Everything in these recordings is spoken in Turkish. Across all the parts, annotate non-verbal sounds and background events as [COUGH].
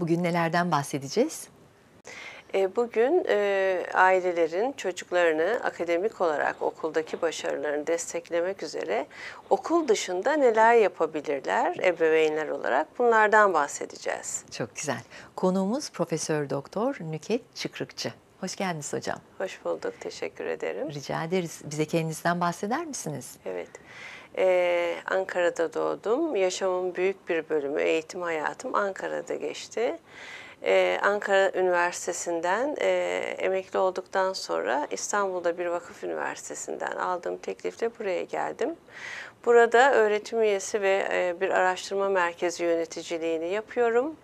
Bugün nelerden bahsedeceğiz? E, bugün e, ailelerin çocuklarını akademik olarak okuldaki başarılarını desteklemek üzere okul dışında neler yapabilirler ebeveynler olarak bunlardan bahsedeceğiz. Çok güzel. Konuğumuz Profesör Doktor Nüket Çıkrıkçı. Hoş geldiniz hocam. Hoş bulduk, teşekkür ederim. Rica ederiz. Bize kendinizden bahseder misiniz? Evet. Ee, Ankara'da doğdum. Yaşamın büyük bir bölümü, eğitim hayatım Ankara'da geçti. Ee, Ankara Üniversitesi'nden e, emekli olduktan sonra İstanbul'da bir vakıf üniversitesinden aldığım teklifle buraya geldim. Burada öğretim üyesi ve e, bir araştırma merkezi yöneticiliğini yapıyorum.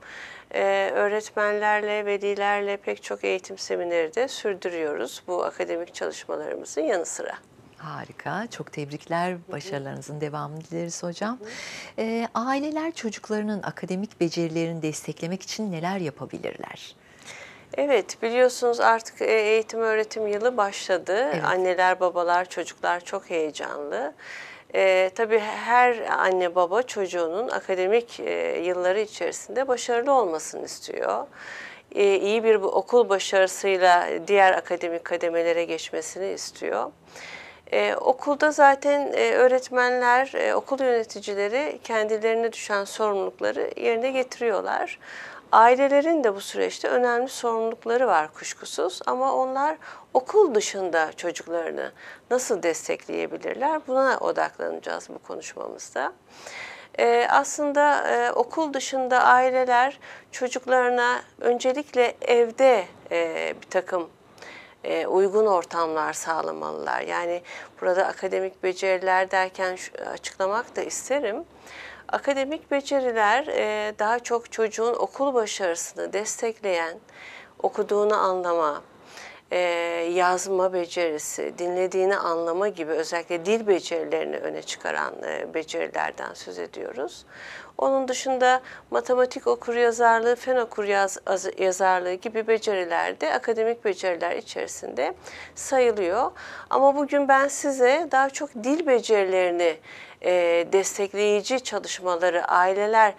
E, öğretmenlerle, velilerle pek çok eğitim semineri de sürdürüyoruz bu akademik çalışmalarımızın yanı sıra. Harika. Çok tebrikler. Başarılarınızın devamını dileriz hocam. E, aileler çocuklarının akademik becerilerini desteklemek için neler yapabilirler? Evet biliyorsunuz artık eğitim öğretim yılı başladı. Evet. Anneler, babalar, çocuklar çok heyecanlı. E, tabii her anne baba çocuğunun akademik e, yılları içerisinde başarılı olmasını istiyor. E, iyi bir okul başarısıyla diğer akademik kademelere geçmesini istiyor. Ee, okulda zaten e, öğretmenler, e, okul yöneticileri kendilerine düşen sorumlulukları yerine getiriyorlar. Ailelerin de bu süreçte önemli sorumlulukları var kuşkusuz ama onlar okul dışında çocuklarını nasıl destekleyebilirler buna odaklanacağız bu konuşmamızda. Ee, aslında e, okul dışında aileler çocuklarına öncelikle evde e, bir takım e, uygun ortamlar sağlamalılar. Yani burada akademik beceriler derken şu, açıklamak da isterim. Akademik beceriler e, daha çok çocuğun okul başarısını destekleyen, okuduğunu anlama, e, yazma becerisi, dinlediğini anlama gibi özellikle dil becerilerini öne çıkaran e, becerilerden söz ediyoruz. Onun dışında matematik okur-yazarlığı, fen okur-yazarlığı gibi beceriler de akademik beceriler içerisinde sayılıyor. Ama bugün ben size daha çok dil becerilerini e, destekleyici çalışmaları aileler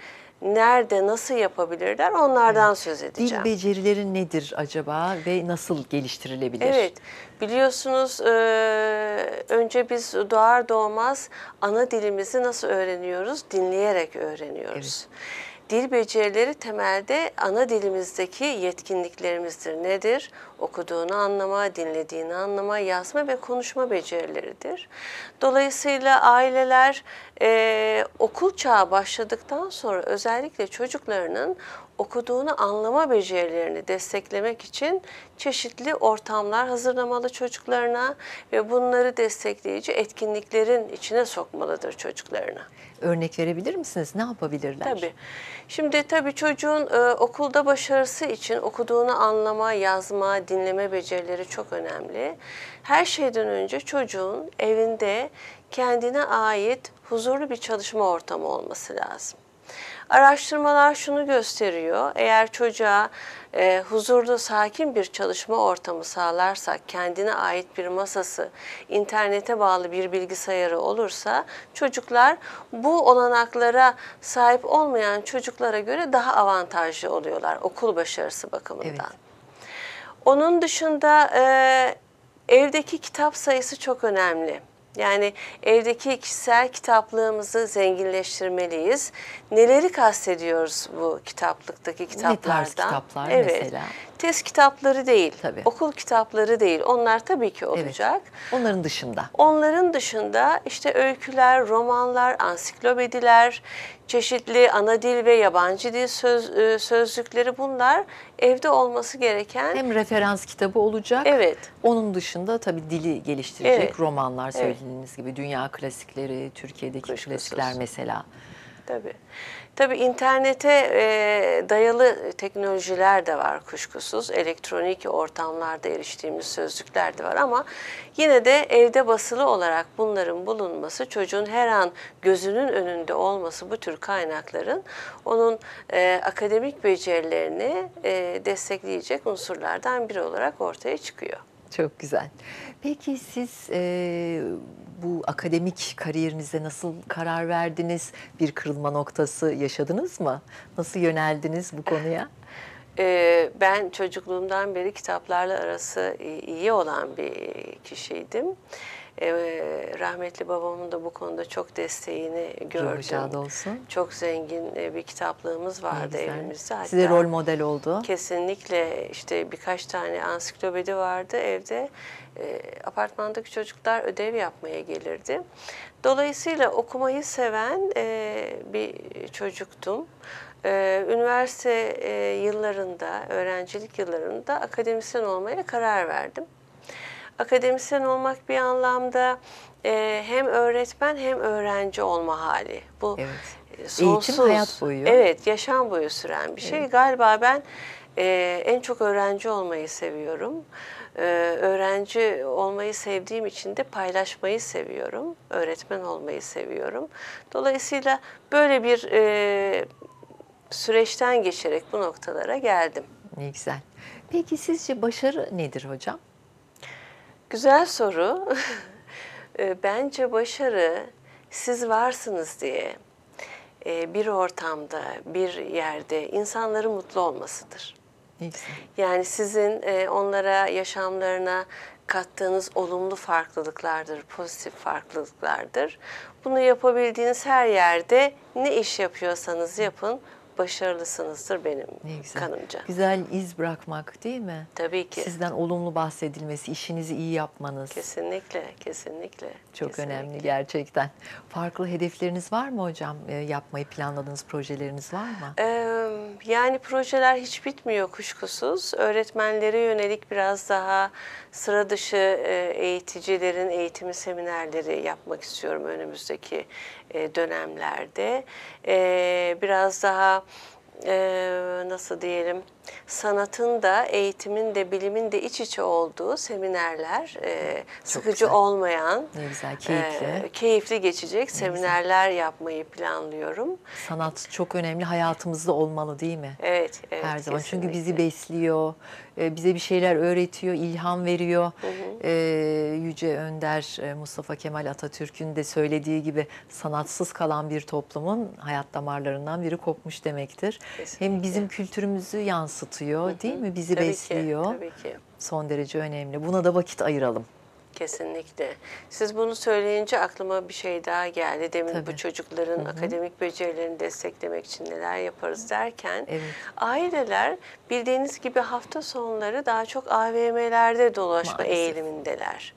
nerede, nasıl yapabilirler onlardan evet. söz edeceğim. Dil becerileri nedir acaba ve nasıl geliştirilebilir? Evet, biliyorsunuz önce biz doğar doğmaz ana dilimizi nasıl öğreniyoruz? Dinleyerek öğreniyoruz. Evet. Dil becerileri temelde ana dilimizdeki yetkinliklerimizdir. Nedir? Okuduğunu anlama, dinlediğini anlama, yazma ve konuşma becerileridir. Dolayısıyla aileler e, okul çağı başladıktan sonra özellikle çocuklarının okuduğunu anlama becerilerini desteklemek için çeşitli ortamlar hazırlamalı çocuklarına ve bunları destekleyici etkinliklerin içine sokmalıdır çocuklarına. Örnek verebilir misiniz? Ne yapabilirler? Tabii. Şimdi tabii çocuğun e, okulda başarısı için okuduğunu anlama, yazma, dinleme becerileri çok önemli. Her şeyden önce çocuğun evinde kendine ait huzurlu bir çalışma ortamı olması lazım. Araştırmalar şunu gösteriyor. Eğer çocuğa e, huzurlu, sakin bir çalışma ortamı sağlarsak, kendine ait bir masası, internete bağlı bir bilgisayarı olursa çocuklar bu olanaklara sahip olmayan çocuklara göre daha avantajlı oluyorlar okul başarısı bakımından. Evet. Onun dışında e, evdeki kitap sayısı çok önemli. Yani evdeki kişisel kitaplığımızı zenginleştirmeliyiz. Neleri kastediyoruz bu kitaplıktaki kitaplardan? Ne tarz kitaplar evet. mesela? Test kitapları değil, tabii. okul kitapları değil. Onlar tabii ki olacak. Evet. Onların dışında? Onların dışında işte öyküler, romanlar, ansiklopediler, çeşitli ana dil ve yabancı dil söz, e, sözlükleri bunlar evde olması gereken. Hem referans kitabı olacak. Evet. Onun dışında tabii dili geliştirecek evet. romanlar söylediğiniz evet. gibi dünya klasikleri, Türkiye'deki Kuşkusuz. klasikler mesela. Tabii. Tabii internete e, dayalı teknolojiler de var kuşkusuz. Elektronik ortamlarda eriştiğimiz sözlükler de var ama yine de evde basılı olarak bunların bulunması, çocuğun her an gözünün önünde olması bu tür kaynakların onun e, akademik becerilerini e, destekleyecek unsurlardan biri olarak ortaya çıkıyor. Çok güzel. Peki siz e, bu akademik kariyerinize nasıl karar verdiniz? Bir kırılma noktası yaşadınız mı? Nasıl yöneldiniz bu konuya? Ee, ben çocukluğumdan beri kitaplarla arası iyi olan bir kişiydim. E, rahmetli babamın da bu konuda çok desteğini gördüm. olsun. Çok zengin e, bir kitaplığımız vardı ne evimizde. Hatta Size rol model oldu. Kesinlikle işte birkaç tane ansiklopedi vardı evde. E, apartmandaki çocuklar ödev yapmaya gelirdi. Dolayısıyla okumayı seven e, bir çocuktum. Ee, üniversite e, yıllarında, öğrencilik yıllarında akademisyen olmaya karar verdim akademisyen olmak bir anlamda e, hem öğretmen hem öğrenci olma hali. Bu evet. E, sonsuz. Eğitim hayat boyu. Evet, yaşam boyu süren bir şey. Evet. Galiba ben e, en çok öğrenci olmayı seviyorum. E, öğrenci olmayı sevdiğim için de paylaşmayı seviyorum. Öğretmen olmayı seviyorum. Dolayısıyla böyle bir e, süreçten geçerek bu noktalara geldim. Ne güzel. Peki sizce başarı nedir hocam? Güzel soru. [LAUGHS] Ee, bence başarı siz varsınız diye e, bir ortamda, bir yerde insanların mutlu olmasıdır. Yani sizin e, onlara, yaşamlarına kattığınız olumlu farklılıklardır, pozitif farklılıklardır. Bunu yapabildiğiniz her yerde ne iş yapıyorsanız yapın, başarılısınızdır benim ne güzel. kanımca. Güzel iz bırakmak değil mi? Tabii ki. Sizden olumlu bahsedilmesi, işinizi iyi yapmanız. Kesinlikle, kesinlikle. Çok kesinlikle. önemli gerçekten. Farklı hedefleriniz var mı hocam? E, yapmayı planladığınız projeleriniz var mı? Ee, yani projeler hiç bitmiyor kuşkusuz. Öğretmenlere yönelik biraz daha sıra dışı e, eğiticilerin eğitimi seminerleri yapmak istiyorum önümüzdeki e, dönemlerde. biraz daha e, nasıl diyelim sanatın da eğitimin de bilimin de iç içe olduğu seminerler e, sıkıcı güzel. olmayan ne güzel keyifli e, keyifli geçecek ne seminerler güzel. yapmayı planlıyorum. Sanat çok önemli hayatımızda olmalı değil mi? Evet, evet her zaman kesinlikle. çünkü bizi besliyor, e, bize bir şeyler öğretiyor, ilham veriyor. Hı hı. E, Yüce Önder e, Mustafa Kemal Atatürk'ün de söylediği gibi sanatsız kalan bir toplumun hayat damarlarından biri kopmuş demektir. Kesinlikle. Hem bizim kültürümüzü yansıtıyor yansıtıyor Hı -hı. değil mi? Bizi tabii besliyor. Ki, tabii ki. Son derece önemli. Buna da vakit ayıralım. Kesinlikle. Siz bunu söyleyince aklıma bir şey daha geldi. Demin Tabii. bu çocukların Hı -hı. akademik becerilerini desteklemek için neler yaparız derken evet. aileler bildiğiniz gibi hafta sonları daha çok AVM'lerde dolaşma Maalesef. eğilimindeler.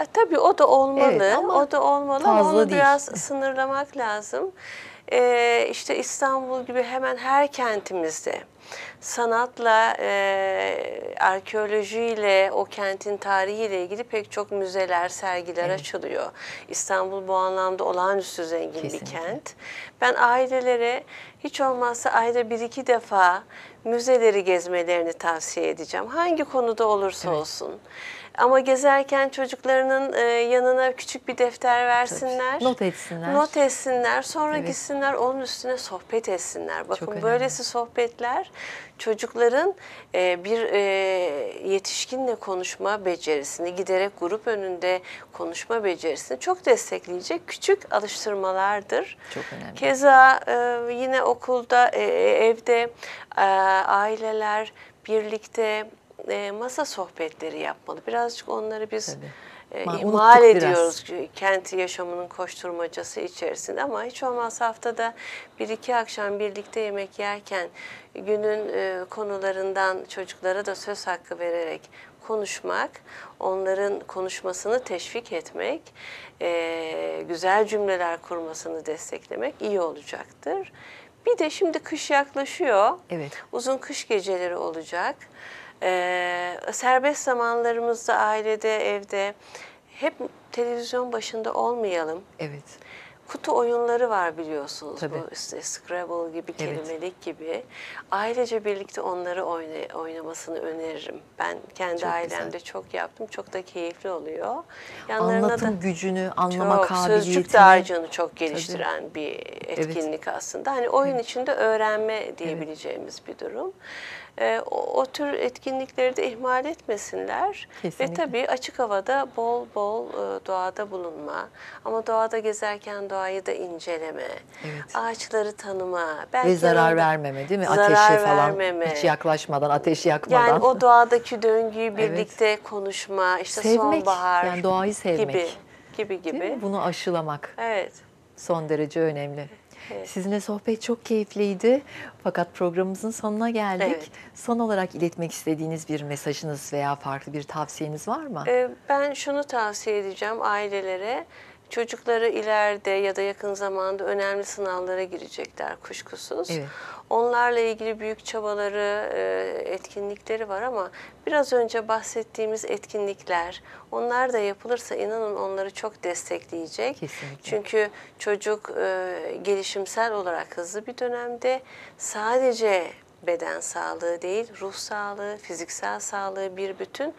E, tabii o da olmalı. Evet, o da olmalı ama onu değil. biraz [LAUGHS] sınırlamak lazım. E, işte İstanbul gibi hemen her kentimizde sanatla, e, arkeolojiyle, o kentin tarihiyle ilgili pek çok müzeler, sergiler evet. açılıyor. İstanbul bu anlamda olağanüstü zengin Kesinlikle. bir kent. Ben ailelere hiç olmazsa ayda bir iki defa müzeleri gezmelerini tavsiye edeceğim. Hangi konuda olursa evet. olsun. Ama gezerken çocuklarının e, yanına küçük bir defter versinler. Tabii. Not etsinler. Not etsinler. Sonra evet. gitsinler onun üstüne sohbet etsinler. Bakın böylesi sohbetler çocukların e, bir e, yetişkinle konuşma becerisini giderek grup önünde konuşma becerisini çok destekleyecek küçük alıştırmalardır. Çok önemli. Keza e, yine okulda, e, e evde e, aileler birlikte e, masa sohbetleri yapmalı. Birazcık onları biz Tabii. E, ihmal ediyoruz biraz. kenti yaşamının koşturmacası içerisinde ama hiç olmazsa haftada bir iki akşam birlikte yemek yerken günün e, konularından çocuklara da söz hakkı vererek konuşmak, onların konuşmasını teşvik etmek, e, güzel cümleler kurmasını desteklemek iyi olacaktır. Bir de şimdi kış yaklaşıyor. Evet. Uzun kış geceleri olacak. Ee, serbest zamanlarımızda ailede, evde hep televizyon başında olmayalım. Evet. Kutu oyunları var biliyorsunuz. Tabii. Bu işte Scrabble gibi, evet. kelimelik gibi. Ailece birlikte onları oyna, oynamasını öneririm. Ben kendi çok ailemde güzel. çok yaptım. Çok da keyifli oluyor. Yanlarına Anlatım da gücünü, anlama çok, kabiliyetini. Sözcük dağarcığını çok geliştiren Tabii. bir etkinlik evet. aslında. Hani oyun evet. içinde öğrenme diyebileceğimiz evet. bir durum e, o, o tür etkinlikleri de ihmal etmesinler. Kesinlikle. Ve tabii açık havada bol bol e, doğada bulunma ama doğada gezerken doğayı da inceleme, evet. ağaçları tanıma. Belki Ve zarar vermeme değil mi? Zarar Ateşe falan hiç yaklaşmadan, ateş yakmadan. Yani o doğadaki döngüyü birlikte evet. konuşma, işte sevmek, sonbahar yani doğayı sevmek. gibi gibi gibi. Bunu aşılamak. Evet. Son derece önemli. Sizinle sohbet çok keyifliydi. Fakat programımızın sonuna geldik. Evet. Son olarak iletmek istediğiniz bir mesajınız veya farklı bir tavsiyeniz var mı? Ee, ben şunu tavsiye edeceğim ailelere. Çocukları ileride ya da yakın zamanda önemli sınavlara girecekler kuşkusuz. Evet. Onlarla ilgili büyük çabaları, e, etkinlikleri var ama biraz önce bahsettiğimiz etkinlikler, onlar da yapılırsa inanın onları çok destekleyecek. Kesinlikle. Çünkü çocuk e, gelişimsel olarak hızlı bir dönemde sadece beden sağlığı değil, ruh sağlığı, fiziksel sağlığı bir bütün.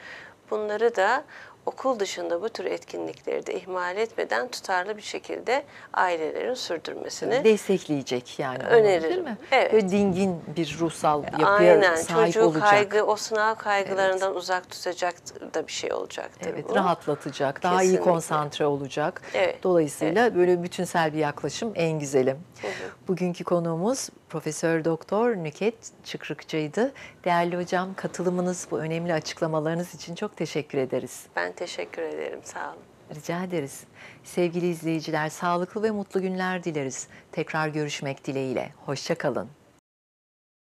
Bunları da okul dışında bu tür etkinlikleri de ihmal etmeden tutarlı bir şekilde ailelerin sürdürmesini destekleyecek yani. Öneririm. Değil mi? Evet. Böyle dingin bir ruhsal yapıya Aynen. sahip Çocuğu olacak. kaygı, o sınav kaygılarından evet. uzak tutacak da bir şey olacak. Evet, bu. rahatlatacak, daha Kesinlikle. iyi konsantre olacak. Evet. Dolayısıyla evet. böyle bütünsel bir yaklaşım en güzelim. Evet. Bugünkü konuğumuz Profesör Doktor Nüket Çıkrıkçı'ydı. Değerli hocam katılımınız bu önemli açıklamalarınız için çok teşekkür ederiz. Ben teşekkür ederim sağ olun. Rica ederiz. Sevgili izleyiciler sağlıklı ve mutlu günler dileriz. Tekrar görüşmek dileğiyle. Hoşçakalın.